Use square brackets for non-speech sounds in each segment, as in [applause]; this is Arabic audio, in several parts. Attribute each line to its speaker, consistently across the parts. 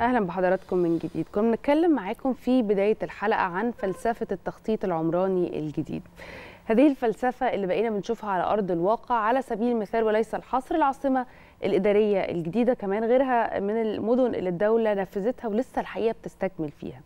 Speaker 1: اهلا بحضراتكم من جديد كنا بنتكلم معاكم في بدايه الحلقه عن فلسفه التخطيط العمراني الجديد هذه الفلسفه اللي بقينا بنشوفها على ارض الواقع على سبيل المثال وليس الحصر العاصمه الاداريه الجديده كمان غيرها من المدن اللي الدوله نفذتها ولسه الحقيقه بتستكمل فيها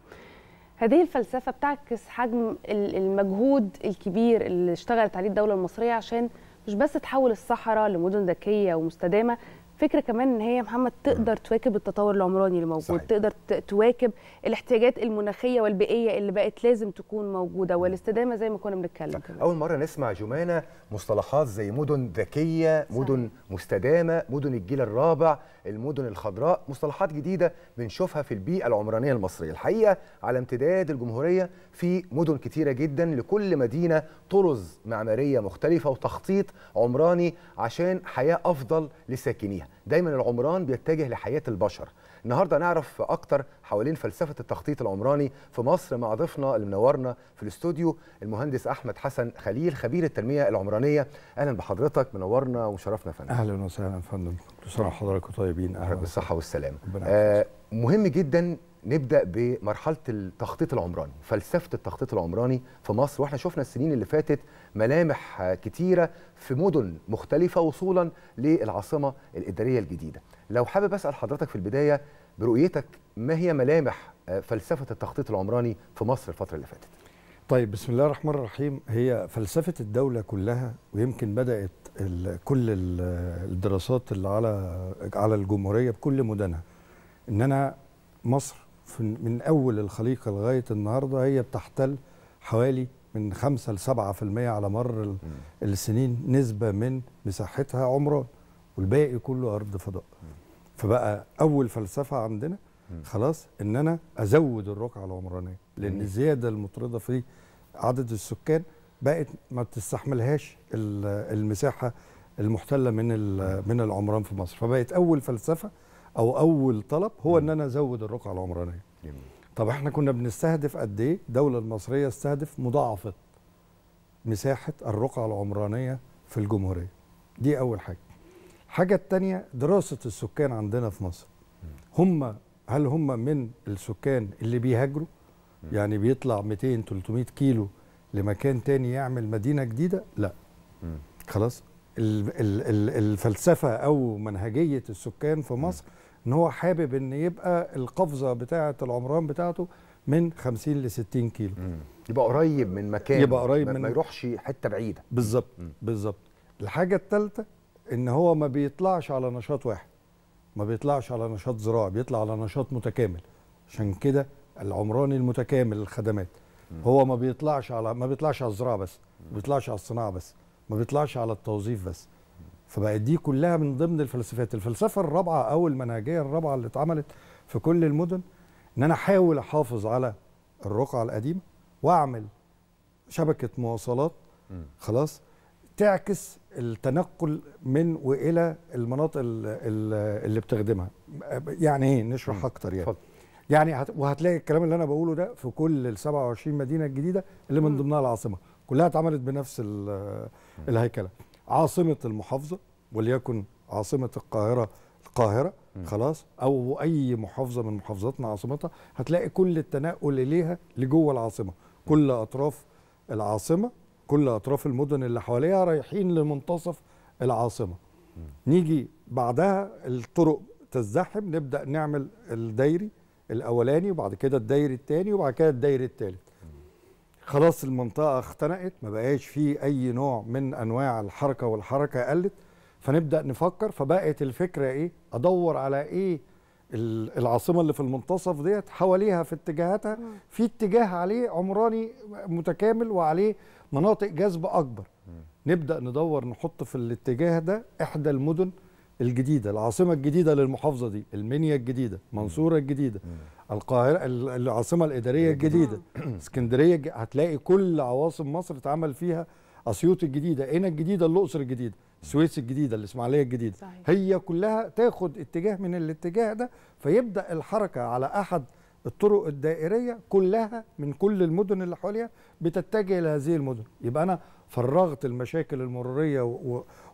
Speaker 1: هذه الفلسفه بتعكس حجم المجهود الكبير اللي اشتغلت عليه الدوله المصريه عشان مش بس تحول الصحراء لمدن ذكيه ومستدامه فكره كمان ان هي محمد تقدر تواكب التطور العمراني اللي موجود صحيح. تقدر تواكب الاحتياجات المناخيه والبيئيه اللي بقت لازم تكون موجوده والاستدامه زي ما كنا بنتكلم
Speaker 2: اول مره نسمع جمانه مصطلحات زي مدن ذكيه مدن مستدامه مدن الجيل الرابع المدن الخضراء مصطلحات جديده بنشوفها في البيئه العمرانيه المصريه الحقيقه على امتداد الجمهوريه في مدن كتيرة جدا لكل مدينة طرز معمارية مختلفة وتخطيط عمراني عشان حياة أفضل لساكنيها دايما العمران بيتجه لحياة البشر النهارده هنعرف اكتر حوالين فلسفه التخطيط العمراني في مصر مع ضيفنا اللي منورنا في الاستوديو المهندس احمد حسن خليل خبير التنميه العمرانيه اهلا بحضرتك منورنا وشرفنا يا فندم اهلا وسهلا يا فندم كل سنه وحضراتكم طيبين اهلا بالصحه والسلام آه مهم جدا نبدا بمرحله التخطيط العمراني فلسفه التخطيط العمراني في مصر واحنا شفنا السنين اللي فاتت ملامح كتيرة في مدن مختلفة وصولا للعاصمة الإدارية الجديدة لو حابب أسأل حضرتك في البداية برؤيتك ما هي ملامح آه، فلسفة التخطيط العمراني في مصر الفترة اللي فاتت طيب بسم الله الرحمن الرحيم هي فلسفة الدولة كلها
Speaker 3: ويمكن بدأت كل الدراسات اللي على على الجمهورية بكل مدنها إن أنا مصر من أول الخليقة لغاية النهاردة هي بتحتل حوالي من 5 ل 7% على مر السنين نسبه من مساحتها عمران والباقي كله ارض فضاء فبقى اول فلسفه عندنا خلاص ان انا ازود الركعه العمرانيه لان الزياده المطرده في عدد السكان بقت ما بتستحملهاش المساحه المحتله من من العمران في مصر فبقت اول فلسفه او اول طلب هو ان انا ازود الركعه العمرانيه جميل. طب احنا كنا بنستهدف قد ايه الدوله المصريه استهدف مضاعفه مساحه الرقعه العمرانيه في الجمهوريه دي اول حاجه الحاجه الثانيه دراسه السكان عندنا في مصر هم هل هم من السكان اللي بيهاجروا يعني بيطلع 200 300 كيلو لمكان تاني يعمل مدينه جديده لا خلاص الفلسفه او منهجيه السكان في مصر ان هو حابب ان يبقى القفزه بتاعه العمران بتاعته من 50 ل 60 كيلو مم. يبقى قريب من مكان يبقى قريب من ما يروحش حته
Speaker 2: بعيده بالظبط بالظبط
Speaker 3: الحاجه الثالثه ان هو ما بيطلعش على نشاط واحد ما بيطلعش على نشاط زراعي بيطلع على نشاط متكامل عشان كده العمران المتكامل الخدمات مم. هو ما بيطلعش على ما بيطلعش على الزراعه بس ما بيطلعش على الصناعه بس ما بيطلعش على التوظيف بس فبقت دي كلها من ضمن الفلسفات الفلسفه الرابعه او المنهجيه الرابعه اللي اتعملت في كل المدن ان انا احاول احافظ على الرقعه القديمه واعمل شبكه مواصلات خلاص تعكس التنقل من والى المناطق اللي بتخدمها يعني ايه نشرح اكتر يعني يعني هت... وهتلاقي الكلام اللي انا بقوله ده في كل ال 27 مدينه الجديده اللي من ضمنها العاصمه كلها اتعملت بنفس الهيكله عاصمه المحافظه وليكن عاصمه القاهره القاهره خلاص او اي محافظه من محافظاتنا عاصمتها هتلاقي كل التنقل اليها لجوه العاصمه كل اطراف العاصمه كل اطراف المدن اللي حواليها رايحين لمنتصف العاصمه نيجي بعدها الطرق تزدحم نبدا نعمل الدايري الاولاني وبعد كده الدايري الثاني وبعد كده الدايري الثالث خلاص المنطقه اختنقت ما بقاش في اي نوع من انواع الحركه والحركه قلت فنبدا نفكر فبقت الفكره ايه ادور على ايه العاصمه اللي في المنتصف ديت حواليها في اتجاهاتها في اتجاه عليه عمراني متكامل وعليه مناطق جذب اكبر نبدا ندور نحط في الاتجاه ده احدى المدن الجديده العاصمه الجديده للمحافظه دي المنيا الجديده منصوره الجديده القاهرة العاصمة الإدارية الجديدة [clears throat] اسكندرية هتلاقي كل عواصم مصر اتعمل فيها أسيوط الجديدة هنا الجديدة الأقصر الجديدة السويس الجديدة الإسماعيلية الجديدة صحيح. هي كلها تاخد اتجاه من الاتجاه ده فيبدأ الحركة على أحد الطرق الدائرية كلها من كل المدن اللي حواليها بتتجه لهذه المدن يبقى أنا فرغت المشاكل المرورية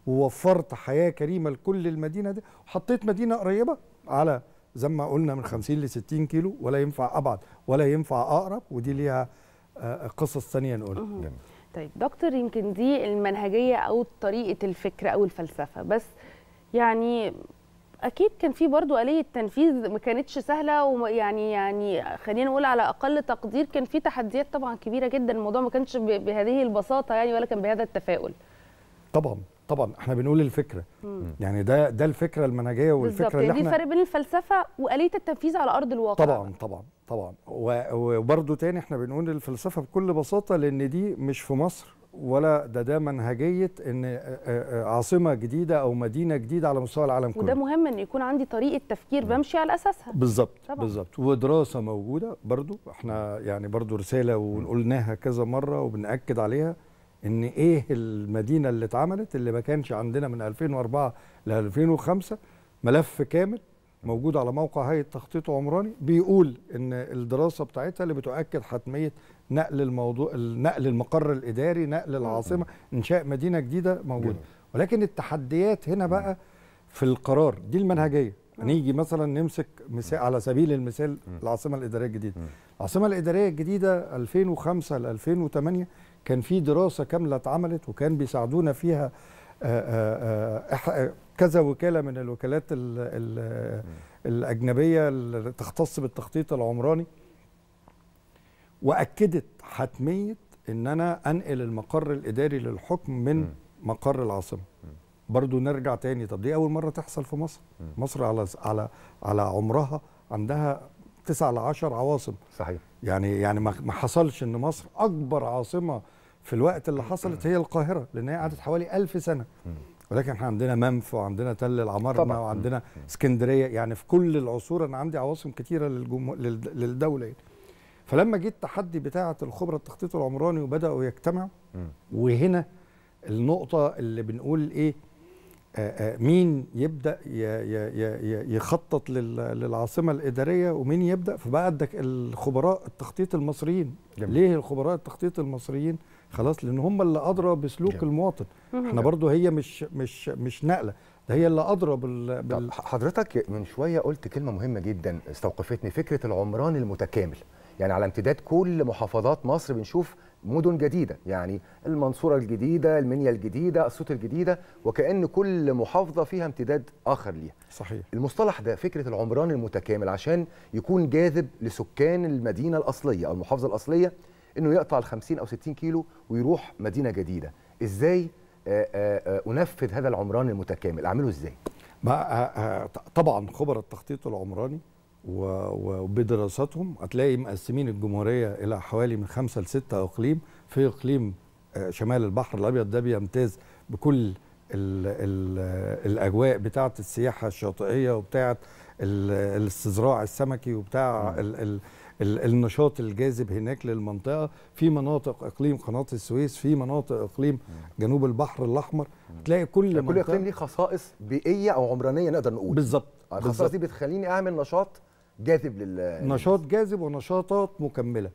Speaker 3: ووفرت حياة كريمة لكل المدينة دي وحطيت مدينة قريبة على زي ما قلنا من 50 ل 60 كيلو ولا ينفع ابعد ولا ينفع اقرب ودي ليها آه، قصص ثانيه نقولها
Speaker 1: طيب دكتور يمكن دي المنهجيه او طريقه الفكر او الفلسفه بس يعني اكيد كان في برضو آلية تنفيذ ما كانتش سهله ويعني يعني خلينا نقول على اقل تقدير كان في تحديات طبعا كبيره جدا الموضوع ما كانش بهذه البساطه يعني ولا كان بهذا التفاؤل
Speaker 3: طبعا طبعا احنا بنقول الفكره مم. يعني ده ده الفكره المنهجيه والفكره بالزبط. اللي يعني احنا دي فرق
Speaker 1: بين الفلسفه واليه التنفيذ على ارض الواقع طبعا
Speaker 3: طبعا طبعا وبرده تاني احنا بنقول الفلسفه بكل بساطه لان دي مش في مصر ولا ده ده منهجيه ان عاصمه جديده او مدينه جديده على مستوى العالم كله وده
Speaker 1: مهم ان يكون عندي طريقه تفكير بمشي على اساسها بالظبط بالظبط
Speaker 3: ودراسه موجوده برضو احنا يعني برضو رساله وقلناها كذا مره وبناكد عليها ان ايه المدينه اللي اتعملت اللي ما كانش عندنا من 2004 ل 2005 ملف كامل موجود على موقع هيئه تخطيط عمراني بيقول ان الدراسه بتاعتها اللي بتؤكد حتميه نقل الموضوع نقل المقر الاداري نقل العاصمه انشاء مدينه جديده موجوده ولكن التحديات هنا بقى في القرار دي المنهجيه هنيجي مثلا نمسك مثال على سبيل المثال العاصمه الاداريه الجديده العاصمه الاداريه الجديده 2005 ل 2008 كان في دراسه كامله اتعملت وكان بيساعدونا فيها آه، آه، آه، كذا وكاله من الوكالات الاجنبيه اللي تختص بالتخطيط العمراني واكدت حتميه ان انا انقل المقر الاداري للحكم من مقر العاصمه برضو نرجع تاني طب دي اول مره تحصل في مصر مصر على على على عمرها عندها تسع ل 10 عواصم صحيح يعني يعني ما حصلش ان مصر اكبر عاصمه في الوقت اللي حصلت هي القاهره لان هي قعدت حوالي 1000 سنه ولكن احنا عندنا منف وعندنا تل العمارنه طبعا. وعندنا اسكندريه يعني في كل العصور انا عندي عواصم كثيره للجمه... للدوله يعني. فلما جه التحدي بتاعه الخبره التخطيط العمراني وبداوا يجتمعوا وهنا النقطه اللي بنقول ايه آه، آه، مين يبدا يخطط للعاصمه الاداريه ومين يبدا فبقى عندك الخبراء التخطيط المصريين جميل. ليه الخبراء التخطيط المصريين خلاص لان هم اللي ادرى بسلوك جميل. المواطن احنا
Speaker 2: برضو هي مش مش مش نقله ده هي اللي ادرى بال, بال... حضرتك من شويه قلت كلمه مهمه جدا استوقفتني فكره العمران المتكامل يعني على امتداد كل محافظات مصر بنشوف مدن جديده يعني المنصوره الجديده المنيا الجديده الصوت الجديده وكان كل محافظه فيها امتداد اخر ليها صحيح المصطلح ده فكره العمران المتكامل عشان يكون جاذب لسكان المدينه الاصليه او المحافظه الاصليه انه يقطع ال 50 او 60 كيلو ويروح مدينه جديده ازاي انفذ هذا العمران المتكامل اعمله ازاي ما طبعا خبر التخطيط
Speaker 3: العمراني وبدراساتهم هتلاقي مقسمين الجمهوريه الى حوالي من خمسه لسته اقليم في اقليم آه، شمال البحر الابيض ده بيمتاز بكل الـ الـ الاجواء بتاعه السياحه الشاطئيه وبتاعه الاستزراع السمكي وبتاع الـ الـ الـ النشاط الجاذب هناك للمنطقه في مناطق اقليم قناه السويس في مناطق اقليم جنوب البحر الاحمر
Speaker 2: تلاقي كل يعني كل اقليم ليه خصائص بيئيه او عمرانيه نقدر نقول بالظبط الخصائص دي بتخليني اعمل نشاط جاذب لل
Speaker 3: نشاط جاذب ونشاطات مكمله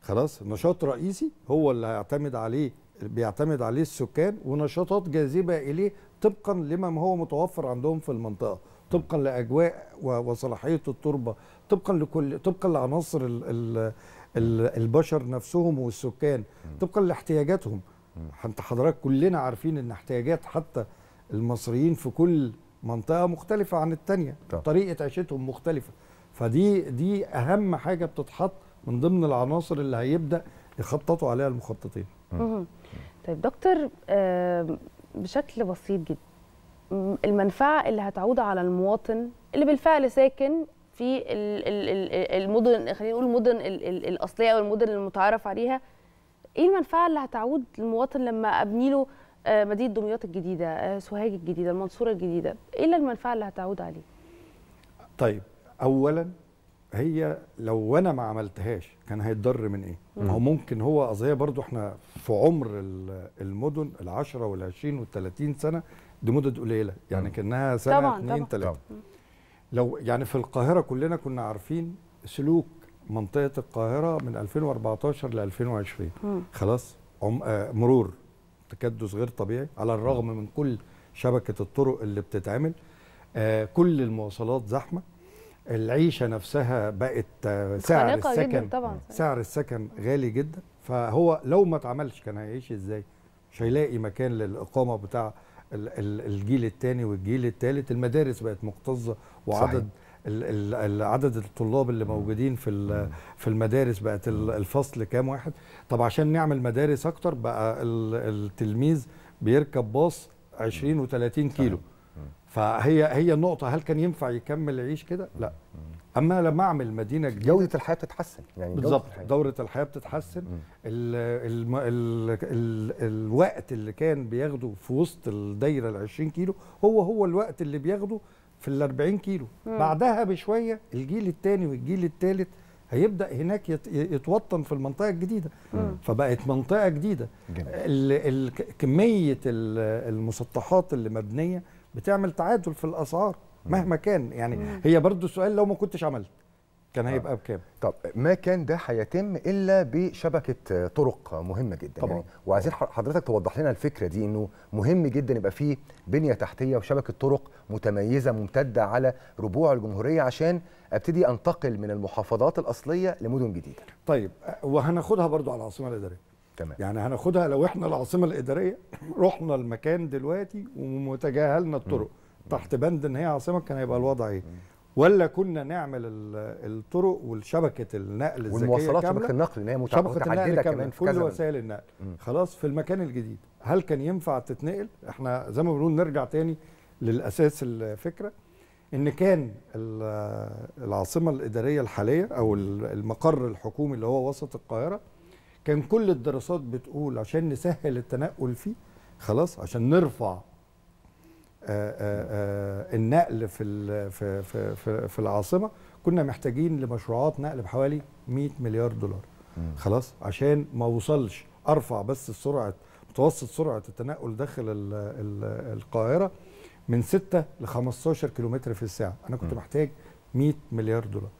Speaker 3: خلاص نشاط رئيسي هو اللي هيعتمد عليه بيعتمد عليه السكان ونشاطات جاذبه اليه طبقا لما هو متوفر عندهم في المنطقه طبقا لاجواء وصلاحيه التربه طبقا لكل طبقا لعناصر ال... ال... البشر نفسهم والسكان طبقا لاحتياجاتهم انت حضرتك كلنا عارفين ان احتياجات حتى المصريين في كل منطقه مختلفه عن الثانيه طريقه عيشتهم مختلفه فدي دي اهم حاجه بتتحط من ضمن العناصر اللي هيبدا يخططوا عليها المخططين
Speaker 1: طيب دكتور بشكل بسيط جدا المنفعه اللي هتعود على المواطن اللي بالفعل ساكن في المدن خلينا نقول المدن الاصليه او المدن المتعارف عليها ايه المنفعه اللي هتعود للمواطن لما ابني له آه، مدينه دمياط الجديده آه، سوهاج الجديده المنصوره الجديده ايه المنفعه اللي هتعود عليه
Speaker 3: طيب اولا هي لو انا ما عملتهاش كان هيتضر من ايه؟ ما هو ممكن هو قضيه برضو احنا في عمر المدن العشرة 10 والثلاثين 20 30 سنه دي مدد قليله يعني كانها سنه طبعاً اثنين ثلاثه لو يعني في القاهره كلنا كنا عارفين سلوك منطقه القاهره من 2014 ل 2020 مم. خلاص عم آه مرور تكدس غير طبيعي على الرغم من كل شبكه الطرق اللي بتتعمل آه كل المواصلات زحمه العيشه نفسها بقت آه، سعر السكن طبعا. سعر السكن غالي جدا فهو لو ما اتعملش كان هيعيش ازاي مش هيلاقي مكان للاقامه بتاع الجيل الثاني والجيل الثالث المدارس بقت مكتظه وعدد عدد الطلاب اللي موجودين في في المدارس بقت الفصل كام واحد طب عشان نعمل مدارس اكتر بقى التلميذ بيركب باص 20 و30 كيلو صحيح. فهي هي النقطه هل كان ينفع يكمل يعيش كده لا اما لما اعمل مدينه جديده جوده الحياه بتتحسن يعني بالظبط دوره الحياه بتتحسن الـ الـ الـ الـ الوقت اللي كان بياخده في وسط الدايره ال 20 كيلو هو هو الوقت اللي بياخده في ال 40 كيلو مم. بعدها بشويه الجيل الثاني والجيل الثالث هيبدا هناك يتوطن في المنطقه الجديده مم. فبقت منطقه جديده ال كميه المسطحات اللي مبنيه بتعمل تعادل في الاسعار مهما كان يعني مم. هي برضو
Speaker 2: السؤال لو ما كنتش عملت كان آه. هيبقى بكام؟ طب ما كان ده هيتم الا بشبكه طرق مهمه جدا يعني. طبعا يعني وعايزين حضرتك توضح لنا الفكره دي انه مهم جدا يبقى في بنيه تحتيه وشبكه طرق متميزه ممتده على ربوع الجمهوريه عشان ابتدي انتقل من المحافظات الاصليه لمدن جديده. طيب وهناخدها برضو على العاصمه الاداريه. تمام يعني هناخدها لو احنا العاصمه الاداريه [laughs] رحنا المكان
Speaker 3: دلوقتي ومتجاهلنا الطرق مم. تحت بند ان هي عاصمه كان هيبقى الوضع ايه ولا كنا نعمل الطرق والشبكه النقل الذكيه والمواصلات شبكه النقل ان هي متعدده كمان كل وسائل النقل مم. خلاص في المكان الجديد هل كان ينفع تتنقل احنا زي ما بنقول نرجع تاني للاساس الفكره ان كان العاصمه الاداريه الحاليه او المقر الحكومي اللي هو وسط القاهره كان كل الدراسات بتقول عشان نسهل التنقل فيه خلاص عشان نرفع آآ آه، آآ آه، آه، النقل في في في في العاصمه كنا محتاجين لمشروعات نقل بحوالي 100 مليار دولار خلاص عشان ما وصلش ارفع بس السرعه متوسط سرعه التنقل داخل القاهره من 6 ل 15 كيلومتر في الساعه انا كنت محتاج 100 مليار دولار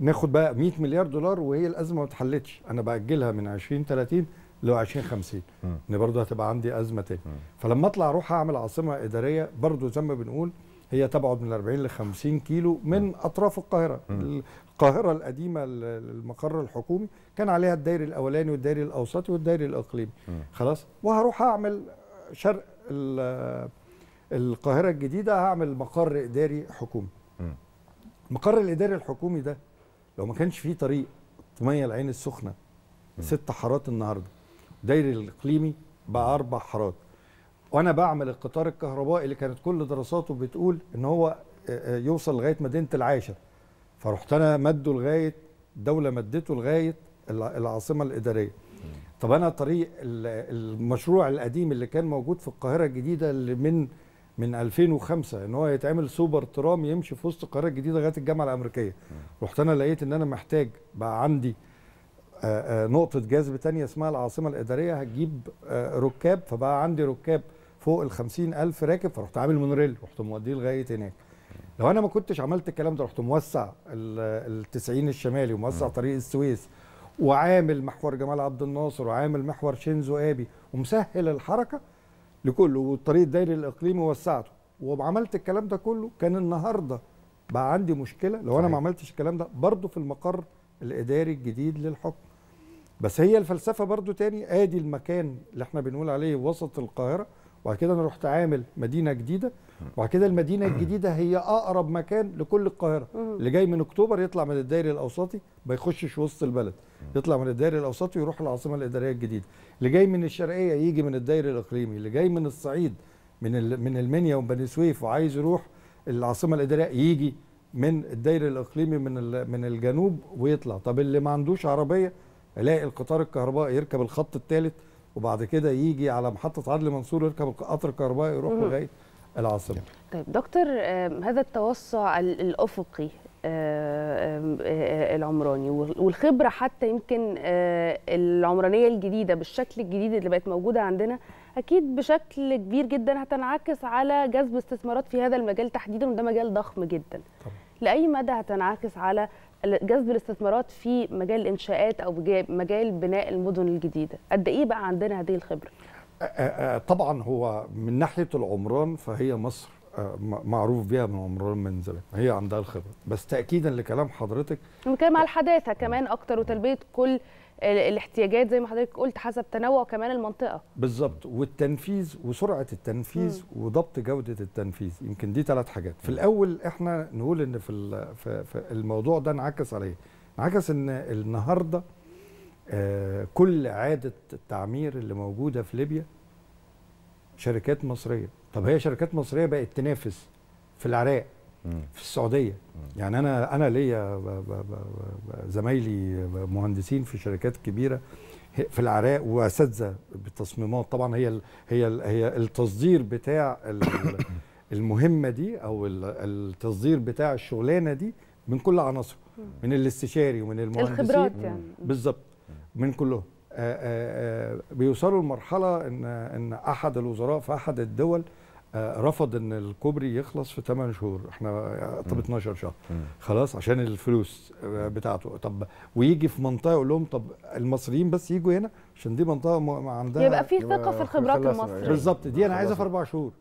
Speaker 3: ناخد بقى 100 مليار دولار وهي الازمه ما اتحلتش انا باجلها من 20 30 ل 20 50 ان برضه هتبقى عندي ازمه تاني فلما اطلع اروح اعمل عاصمه اداريه برضه زي ما بنقول هي تبعد من 40 ل 50 كيلو من اطراف القاهره القاهره القديمه المقر الحكومي كان عليها الدائري الاولاني والدائري الاوسطي والدائري الاقليمي خلاص وهروح اعمل شرق القاهره الجديده هعمل مقر اداري حكومي المقر الاداري الحكومي ده لو ما كانش فيه طريق ميه العين السخنه ست حارات النهارده دايري الاقليمي بقى اربع حارات وانا بعمل القطار الكهربائي اللي كانت كل دراساته بتقول ان هو يوصل لغايه مدينه العاشر فرحت انا مده لغايه الدوله مدته لغايه العاصمه الاداريه طب انا طريق المشروع القديم اللي كان موجود في القاهره الجديده اللي من من 2005 ان هو يتعمل سوبر ترام يمشي في وسط القاهره الجديده لغايه الجامعه الامريكيه رحت انا لقيت ان انا محتاج بقى عندي آه، آه، نقطه جذب تانية اسمها العاصمه الاداريه هتجيب آه، ركاب فبقى عندي ركاب فوق ال 50000 راكب فرحت عامل مونوريل رحت موديه لغايه هناك لو انا ما كنتش عملت الكلام ده رحت موسع ال 90 الشمالي وموسع طريق السويس وعامل محور جمال عبد الناصر وعامل محور شينزو ابي ومسهل الحركه لكله والطريق الدايري الاقليمي وسعته وعملت الكلام ده كله كان النهارده بقى عندي مشكله لو صحيح. انا ما عملتش الكلام ده برضه في المقر الاداري الجديد للحكم بس هي الفلسفه برضه تاني ادي المكان اللي احنا بنقول عليه وسط القاهره وبعد كده انا رحت عامل مدينه جديده وبعد كده المدينه الجديده هي اقرب مكان لكل القاهره اللي جاي من اكتوبر يطلع من الدائري الاوسطي ما يخشش وسط البلد يطلع من الدائري الاوسطي ويروح العاصمه الاداريه الجديده اللي جاي من الشرقيه يجي من الدائري الاقليمي اللي جاي من الصعيد من من المنيا وبني سويف وعايز يروح العاصمه الاداريه يجي من الدائري الاقليمي من من الجنوب ويطلع طب اللي ما عندوش عربيه الاقي القطار الكهربائي يركب الخط الثالث وبعد كده يجي على محطه عدلي منصور يركب القطر الكهربائي يروح لغايه العاصمة
Speaker 1: طيب دكتور هذا التوسع الأفقي العمراني والخبره حتى يمكن العمرانيه الجديده بالشكل الجديد اللي بقت موجوده عندنا اكيد بشكل كبير جدا هتنعكس على جذب استثمارات في هذا المجال تحديدا وده مجال ضخم جدا طبعا. لاي مدى هتنعكس على جذب الاستثمارات في مجال الانشاءات او مجال بناء المدن الجديده قد ايه بقى عندنا هذه الخبره
Speaker 3: طبعا هو من ناحيه العمران فهي مصر آه، معروف بيها من عمران من زمان هي عندها الخبره بس تاكيدا لكلام حضرتك
Speaker 1: بنتكلم على الحداثه كمان اكتر وتلبيه كل الاحتياجات زي ما حضرتك قلت حسب تنوع كمان المنطقه
Speaker 3: بالظبط والتنفيذ وسرعه التنفيذ م. وضبط جوده التنفيذ يمكن دي ثلاث حاجات في الاول احنا نقول ان في, في الموضوع ده انعكس عليه إيه؟ انعكس ان النهارده آه، كل عادة التعمير اللي موجودة في ليبيا شركات مصرية طب هي شركات مصرية بقت تنافس في العراق في السعودية يعني أنا أنا ليا زمايلي مهندسين في شركات كبيرة في العراق واساتذه بالتصميمات طبعا هي الـ هي الـ هي التصدير بتاع [coughs] المهمه دي او التصدير بتاع الشغلانه دي من كل عناصره من الاستشاري ومن المهندسين الخبرات يعني بالظبط من كلهم آه، آه، آه، بيوصلوا لمرحله ان ان احد الوزراء في احد الدول رفض ان الكوبري يخلص في 8 شهور احنا طب 12 شهر خلاص عشان الفلوس بتاعته طب ويجي في منطقه يقول لهم طب المصريين بس يجوا هنا عشان دي منطقه ما عندها يبقى في ثقه في الخبرات المصريه يعني بالظبط دي انا عايزها في اربع شهور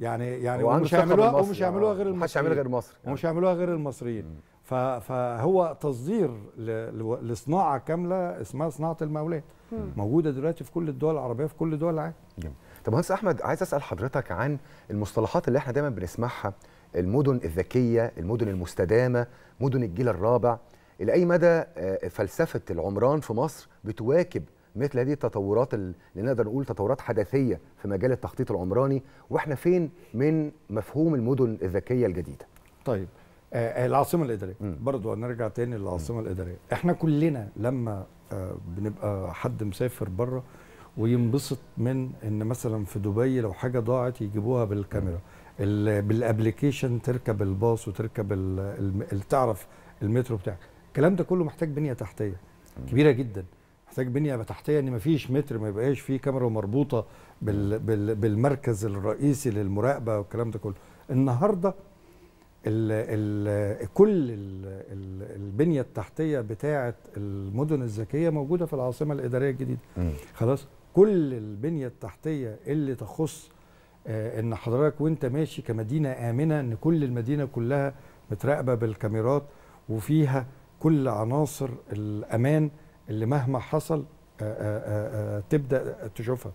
Speaker 3: يعني يعني ومش هيعملوها ومش هيعملوها غير المصريين ومش هيعملوها غير المصريين فهو تصدير لصناعه كامله
Speaker 2: اسمها صناعه المولات موجوده دلوقتي في كل الدول العربيه في كل دول العالم طب مهندس احمد عايز اسال حضرتك عن المصطلحات اللي احنا دايما بنسمعها المدن الذكيه المدن المستدامه مدن الجيل الرابع الى اي مدى آه، فلسفه العمران في مصر بتواكب مثل هذه التطورات اللي نقدر نقول تطورات حداثيه في مجال التخطيط العمراني واحنا فين من مفهوم المدن الذكيه الجديده طيب
Speaker 3: آه، آه، العاصمه الاداريه برضه نرجع تاني للعاصمه الاداريه
Speaker 2: احنا كلنا لما
Speaker 3: آه، بنبقى حد مسافر بره وينبسط من ان مثلا في دبي لو حاجه ضاعت يجيبوها بالكاميرا بالابلكيشن تركب الباص وتركب تعرف المترو بتاعك الكلام ده كله محتاج بنيه تحتيه كبيره جدا محتاج بنيه تحتيه ان ما فيش متر ما يبقاش فيه كاميرا مربوطه بالمركز الرئيسي للمراقبه والكلام ده كله النهارده ال ال كل الـ الـ البنيه التحتيه بتاعه المدن الذكيه موجوده في العاصمه الاداريه الجديده خلاص كل البنيه التحتيه اللي تخص آه ان حضرتك وانت ماشي كمدينه امنه ان كل المدينه كلها متراقبه بالكاميرات وفيها كل عناصر الامان اللي مهما حصل آآ آه، آآ آه، آه، تبدا تشوفها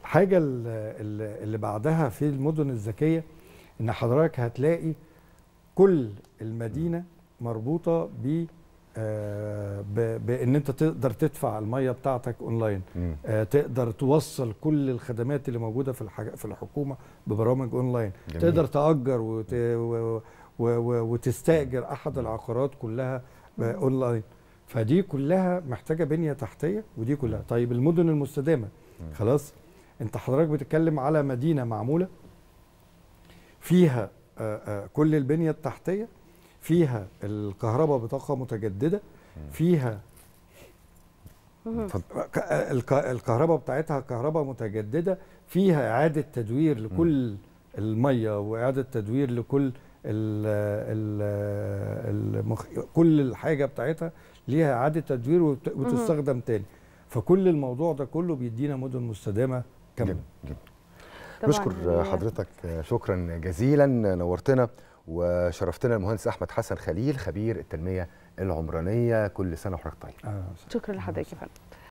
Speaker 3: الحاجه اللي بعدها في المدن الذكيه ان حضرتك هتلاقي كل المدينه مربوطه آه، ب بان انت تقدر تدفع الميه بتاعتك اونلاين آه، تقدر توصل كل الخدمات اللي موجوده في في الحكومه ببرامج اونلاين تقدر تاجر وت... و... و... و... وتستاجر احد العقارات كلها اونلاين فدي كلها محتاجه بنيه تحتيه ودي كلها طيب المدن المستدامه خلاص انت حضرتك بتتكلم على مدينه معموله فيها آه، آه، كل البنيه التحتيه فيها الكهرباء بطاقه متجدده فيها الكهرباء بتاعتها كهرباء متجدده فيها اعاده تدوير لكل الميه واعاده تدوير لكل الـ الـ المخ... كل الحاجه بتاعتها ليها اعاده تدوير وبتستخدم تاني فكل الموضوع ده كله بيدينا مدن مستدامه كامله بشكر حضرتك
Speaker 2: شكرا جزيلا نورتنا وشرفتنا المهندس احمد حسن خليل خبير التنميه العمرانيه كل سنه وحضرتك طيب
Speaker 1: آه، شكرا لحضرتك يا فندم